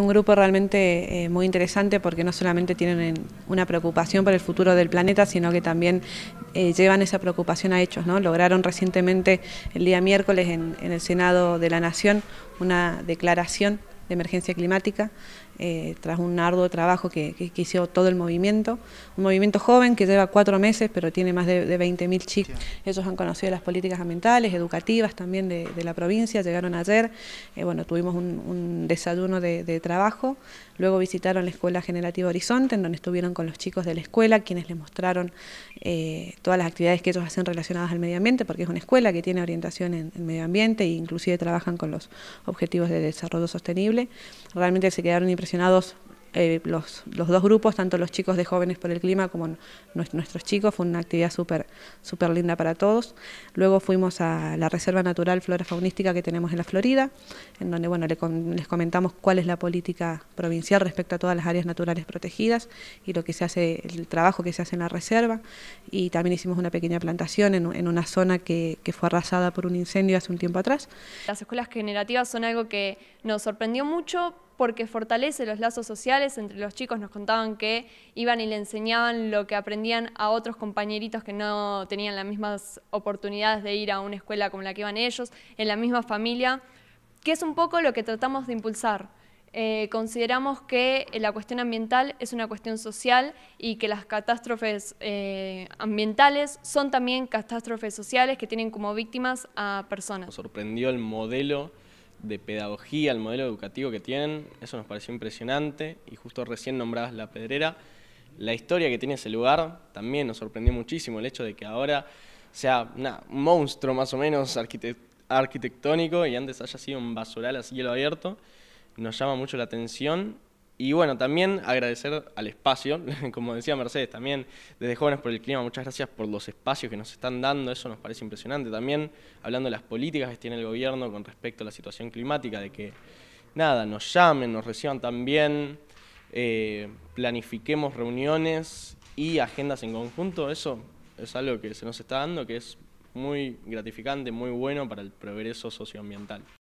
Un grupo realmente eh, muy interesante porque no solamente tienen una preocupación por el futuro del planeta, sino que también eh, llevan esa preocupación a hechos. ¿no? Lograron recientemente, el día miércoles, en, en el Senado de la Nación, una declaración de emergencia climática, eh, tras un arduo trabajo que, hizo todo el movimiento. Un movimiento joven que lleva cuatro meses, pero tiene más de, 20.000 chicos. Ellos han conocido las políticas ambientales, educativas también de, la provincia, llegaron ayer. Eh, bueno, tuvimos un, desayuno de, trabajo, luego visitaron la Escuela Generativa Horizonte, en donde estuvieron con los chicos de la escuela, quienes les mostraron eh, todas las actividades que ellos hacen relacionadas al medio ambiente, porque es una escuela que tiene orientación en, el medio ambiente e inclusive trabajan con los objetivos de desarrollo sostenible Realmente se quedaron impresionados eh, los, los, dos grupos, tanto los chicos de Jóvenes por el Clima como nuestros chicos, fue una actividad súper super linda para todos. Luego fuimos a la Reserva Natural Flora Faunística que tenemos en la Florida, en donde bueno, les comentamos cuál es la política provincial respecto a todas las áreas naturales protegidas y lo que se hace, el trabajo que se hace en la reserva. Y también hicimos una pequeña plantación en, en una zona que, que fue arrasada por un incendio hace un tiempo atrás. Las escuelas generativas son algo que nos sorprendió mucho porque fortalece los lazos sociales. Entre los chicos nos contaban que iban y le enseñaban lo que aprendían a otros compañeritos que no tenían las mismas oportunidades de ir a una escuela como la que iban ellos, en la misma familia, que es un poco lo que tratamos de impulsar. Eh, consideramos que la cuestión ambiental es una cuestión social y que las catástrofes eh, ambientales son también catástrofes sociales que tienen como víctimas a personas. sorprendió el modelo de pedagogía, el modelo educativo que tienen, eso nos pareció impresionante y justo recién nombradas La Pedrera, la historia que tiene ese lugar también nos sorprendió muchísimo, el hecho de que ahora sea un monstruo más o menos arquitectónico y antes haya sido un basural a cielo abierto, nos llama mucho la atención y bueno, también agradecer al espacio, como decía Mercedes, también desde Jóvenes por el Clima, muchas gracias por los espacios que nos están dando, eso nos parece impresionante. También hablando de las políticas que tiene el gobierno con respecto a la situación climática, de que nada, nos llamen, nos reciban también, eh, planifiquemos reuniones y agendas en conjunto, eso es algo que se nos está dando, que es muy gratificante, muy bueno para el progreso socioambiental.